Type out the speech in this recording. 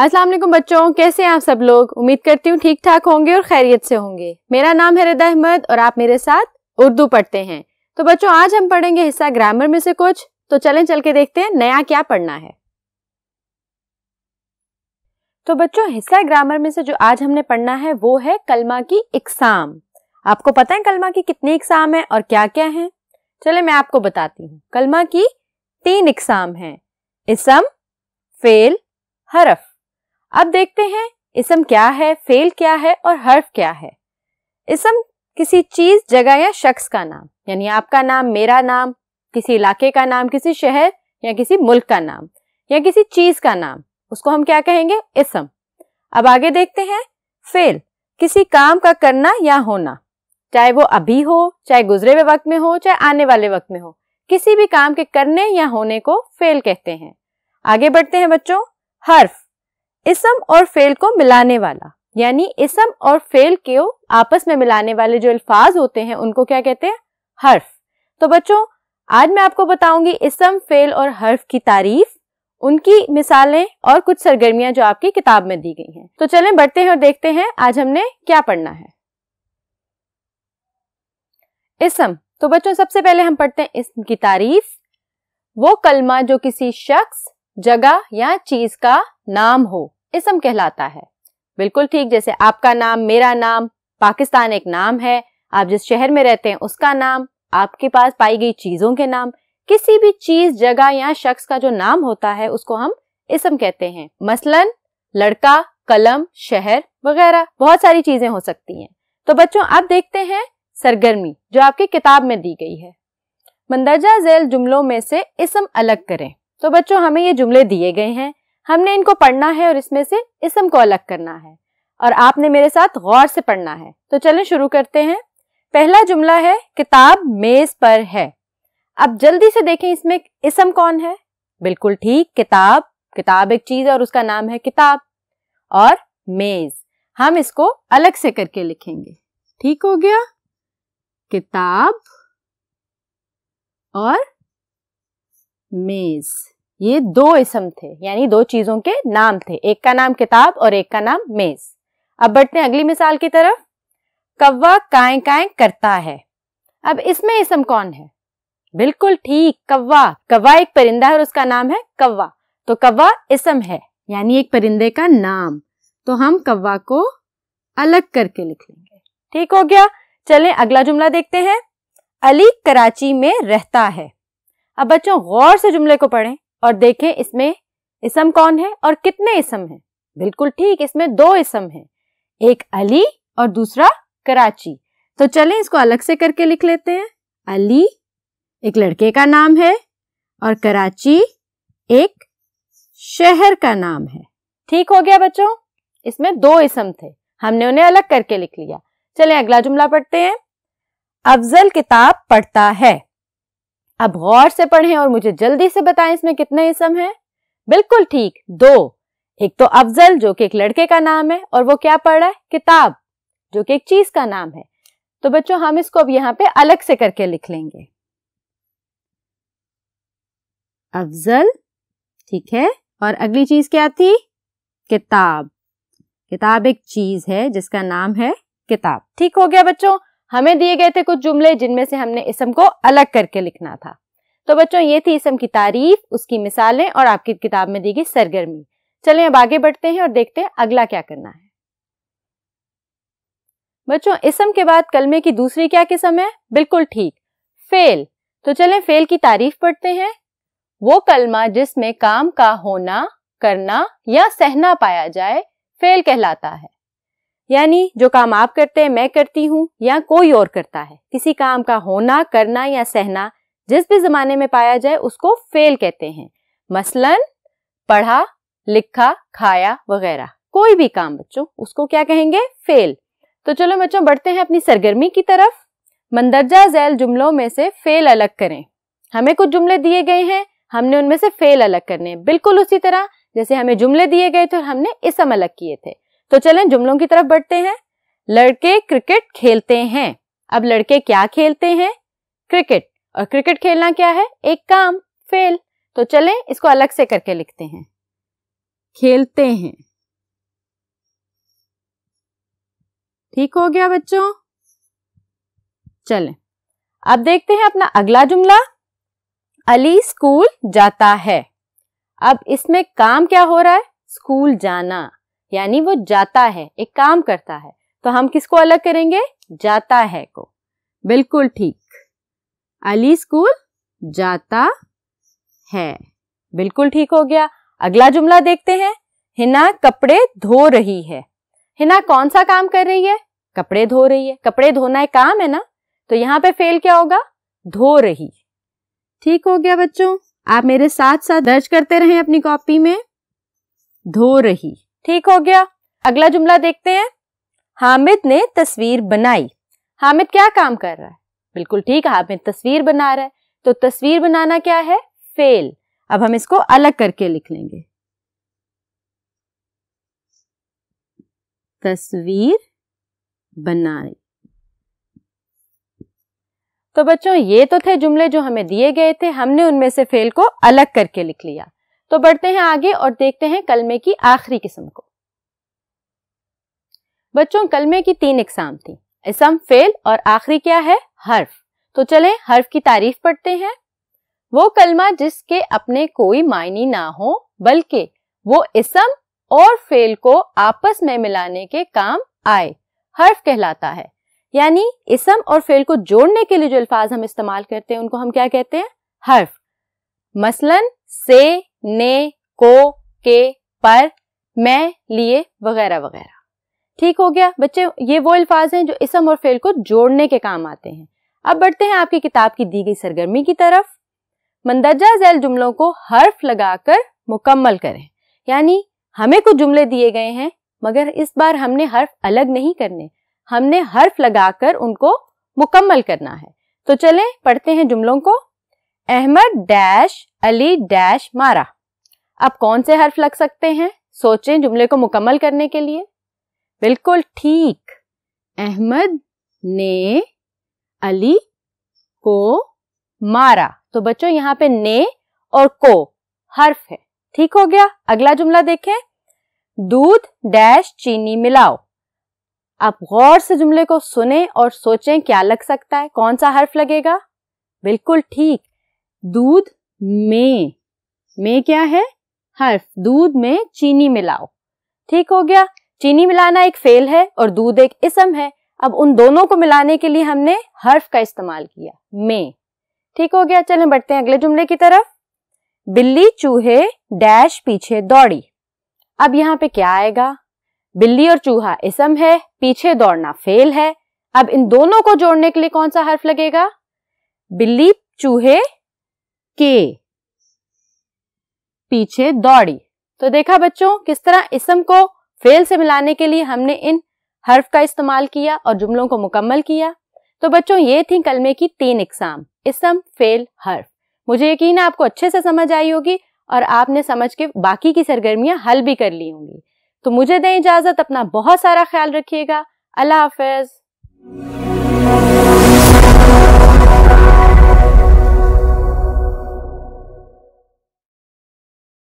अस्सलाम वालेकुम बच्चों कैसे हैं आप सब लोग उम्मीद करती हूँ ठीक ठाक होंगे और खैरियत से होंगे मेरा नाम है रदा अहमद और आप मेरे साथ उर्दू पढ़ते हैं तो बच्चों आज हम पढ़ेंगे हिस्सा ग्रामर में से कुछ तो चलें चल के देखते हैं नया क्या पढ़ना है तो बच्चों हिस्सा ग्रामर में से जो आज हमने पढ़ना है वो है कलमा की इकसाम आपको पता है कलमा की कितनी इकसाम है और क्या क्या है चले मैं आपको बताती हूँ कलमा की तीन इकसाम है इसम फेल हरफ अब देखते हैं इसम क्या है फेल क्या है और हर्फ क्या है इसम किसी चीज जगह या शख्स का नाम यानी आपका नाम मेरा नाम किसी इलाके का नाम किसी शहर या किसी मुल्क का नाम या किसी चीज का नाम उसको हम क्या कहेंगे इसम अब आगे देखते हैं फेल किसी काम का करना या होना चाहे वो अभी हो चाहे गुजरे हुए वक्त में हो चाहे आने वाले वक्त में हो किसी भी काम के करने या होने को फेल कहते हैं आगे बढ़ते हैं बच्चों हर्फ इसम और फेल को मिलाने वाला यानी इसम और फेल के आपस में मिलाने वाले जो अल्फाज होते हैं उनको क्या कहते हैं हर्फ तो बच्चों आज मैं आपको बताऊंगी इसम फेल और हर्फ की तारीफ उनकी मिसालें और कुछ सरगर्मियां जो आपकी किताब में दी गई हैं तो चलें बढ़ते हैं और देखते हैं आज हमने क्या पढ़ना है इसम तो बच्चों सबसे पहले हम पढ़ते हैं इसम की तारीफ वो कलमा जो किसी शख्स जगह या चीज का नाम हो इसम कहलाता है बिल्कुल ठीक जैसे आपका नाम मेरा नाम पाकिस्तान एक नाम है आप जिस शहर में रहते हैं उसका नाम आपके पास पाई गई चीजों के नाम किसी भी चीज जगह या शख्स का जो नाम होता है उसको हम इसम कहते हैं मसलन लड़का कलम शहर वगैरह बहुत सारी चीजें हो सकती हैं तो बच्चों अब देखते हैं सरगर्मी जो आपकी किताब में दी गई है मंदरजा जैल जुमलों में से इसम अलग करें तो बच्चों हमें ये जुमले दिए गए हैं हमने इनको पढ़ना है और इसमें से इसम को अलग करना है और आपने मेरे साथ गौर से पढ़ना है तो चलें शुरू करते हैं पहला जुमला है किताब मेज पर है अब जल्दी से देखें इसमें इसम कौन है बिल्कुल ठीक किताब किताब एक चीज है और उसका नाम है किताब और मेज हम इसको अलग से करके लिखेंगे ठीक हो गया किताब और मेज ये दो इसम थे यानी दो चीजों के नाम थे एक का नाम किताब और एक का नाम मेज अब बढ़ते हैं अगली मिसाल की तरफ कव्वा काय काय करता है अब इसमें इसम कौन है बिल्कुल ठीक कव्वा कव्वा एक परिंदा है और उसका नाम है कव्वा तो कव्वा इसम है यानी एक परिंदे का नाम तो हम कव्वा को अलग करके लिख लेंगे ठीक हो गया चलें अगला जुमला देखते हैं अली कराची में रहता है अब बच्चों गौर से जुमले को पढ़ें और देखें इसमें इसम कौन है और कितने इसम हैं बिल्कुल ठीक इसमें दो इसम हैं एक अली और दूसरा कराची तो चलें इसको अलग से करके लिख लेते हैं अली एक लड़के का नाम है और कराची एक शहर का नाम है ठीक हो गया बच्चों इसमें दो इसम थे हमने उन्हें अलग करके लिख लिया चलें अगला जुमला पढ़ते हैं अफजल किताब पढ़ता है अब गौर से पढ़ें और मुझे जल्दी से बताएं इसमें कितने इसम हैं? बिल्कुल ठीक दो एक तो अफजल जो कि एक लड़के का नाम है और वो क्या पढ़ रहा है किताब जो कि एक चीज का नाम है तो बच्चों हम इसको अब यहाँ पे अलग से करके लिख लेंगे अफजल ठीक है और अगली चीज क्या थी किताब किताब एक चीज है जिसका नाम है किताब ठीक हो गया बच्चों हमें दिए गए थे कुछ जुमले जिनमें से हमने इसम को अलग करके लिखना था तो बच्चों ये थी इसम की तारीफ उसकी मिसालें और आपकी किताब में दी गई सरगर्मी चलें अब आगे बढ़ते हैं और देखते हैं अगला क्या करना है बच्चों इसम के बाद कलमे की दूसरी क्या किस्म है बिल्कुल ठीक फेल तो चलें फेल की तारीफ पढ़ते हैं वो कलमा जिसमें काम का होना करना या सहना पाया जाए फेल कहलाता है यानी जो काम आप करते हैं मैं करती हूँ या कोई और करता है किसी काम का होना करना या सहना जिस भी जमाने में पाया जाए उसको फेल कहते हैं मसलन पढ़ा लिखा खाया वगैरह कोई भी काम बच्चों उसको क्या कहेंगे फेल तो चलो बच्चों बढ़ते हैं अपनी सरगर्मी की तरफ मंदरजा जैल जुमलों में से फेल अलग करें हमें कुछ जुमले दिए गए हैं हमने उनमें से फेल अलग करने हैं बिल्कुल उसी तरह जैसे हमें जुमले दिए गए थे और हमने इसम अलग किए थे तो चलें जुमलों की तरफ बढ़ते हैं लड़के क्रिकेट खेलते हैं अब लड़के क्या खेलते हैं क्रिकेट और क्रिकेट खेलना क्या है एक काम फेल तो चलें इसको अलग से करके लिखते हैं खेलते हैं ठीक हो गया बच्चों चलें अब देखते हैं अपना अगला जुमला अली स्कूल जाता है अब इसमें काम क्या हो रहा है स्कूल जाना यानी वो जाता है एक काम करता है तो हम किसको अलग करेंगे जाता है को बिल्कुल ठीक अली स्कूल जाता है बिल्कुल ठीक हो गया अगला जुमला देखते हैं हिना कपड़े धो रही है हिना कौन सा काम कर रही है कपड़े धो रही है कपड़े धोना एक काम है ना तो यहाँ पे फेल क्या होगा धो रही ठीक हो गया बच्चों आप मेरे साथ साथ दर्ज करते रहें अपनी कॉपी में धो रही ठीक हो गया अगला जुमला देखते हैं हामिद ने तस्वीर बनाई हामिद क्या काम कर रहा है बिल्कुल ठीक हामिद तस्वीर बना रहा है तो तस्वीर बनाना क्या है फेल अब हम इसको अलग करके लिख लेंगे तस्वीर बनाई तो बच्चों ये तो थे जुमले जो हमें दिए गए थे हमने उनमें से फेल को अलग करके लिख लिया तो बढ़ते हैं आगे और देखते हैं कलमे की आखिरी किस्म को बच्चों कलमे की तीन इकसाम थी इसम फेल और आखिरी क्या है हर्फ तो चलें हर्फ की तारीफ पढ़ते हैं वो कलमा जिसके अपने कोई मायने ना हो बल्कि वो इसम और फेल को आपस में मिलाने के काम आए हर्फ कहलाता है यानी इसम और फेल को जोड़ने के लिए जो अल्फाज हम इस्तेमाल करते हैं उनको हम क्या कहते हैं हर्फ मसलन से ने को के पर मैं लिए वगैरह वगैरह ठीक हो गया बच्चे ये वो अल्फाज हैं जो इसम और फेल को जोड़ने के काम आते हैं अब बढ़ते हैं आपकी किताब की दी गई सरगर्मी की तरफ मंदरजा जैल जुमलों को हर्फ लगाकर मुकम्मल करें यानी हमें कुछ जुमले दिए गए हैं मगर इस बार हमने हर्फ अलग नहीं करने हमने हर्फ लगाकर उनको मुकम्मल करना है तो चलें पढ़ते हैं जुमलों को अहमद डैश अली डैश मारा अब कौन से हर्फ लग सकते हैं सोचें जुमले को मुकम्मल करने के लिए बिल्कुल ठीक अहमद ने अली को मारा तो बच्चों यहाँ पे ने और को हर्फ है ठीक हो गया अगला जुमला देखें दूध डैश चीनी मिलाओ आप गौर से जुमले को सुने और सोचें क्या लग सकता है कौन सा हर्फ लगेगा बिल्कुल ठीक दूध में में क्या है हर्फ दूध में चीनी मिलाओ ठीक हो गया चीनी मिलाना एक फेल है और दूध एक इसम है अब उन दोनों को मिलाने के लिए हमने हर्फ का इस्तेमाल किया में ठीक हो गया चलें बढ़ते हैं अगले जुमले की तरफ बिल्ली चूहे डैश पीछे दौड़ी अब यहाँ पे क्या आएगा बिल्ली और चूहा इसम है पीछे दौड़ना फेल है अब इन दोनों को जोड़ने के लिए कौन सा हर्फ लगेगा बिल्ली चूहे के पीछे दौड़ी तो देखा बच्चों किस तरह इसम को फेल से मिलाने के लिए हमने इन हर्फ का इस्तेमाल किया और जुमलों को मुकम्मल किया तो बच्चों ये थी कलमे की तीन इकसाम इसम फेल हर्फ मुझे यकीन है आपको अच्छे से समझ आई होगी और आपने समझ के बाकी की सरगर्मियां हल भी कर ली होंगी तो मुझे दें इजाज़त अपना बहुत सारा ख्याल रखिएगा अल्लाह हाफिज़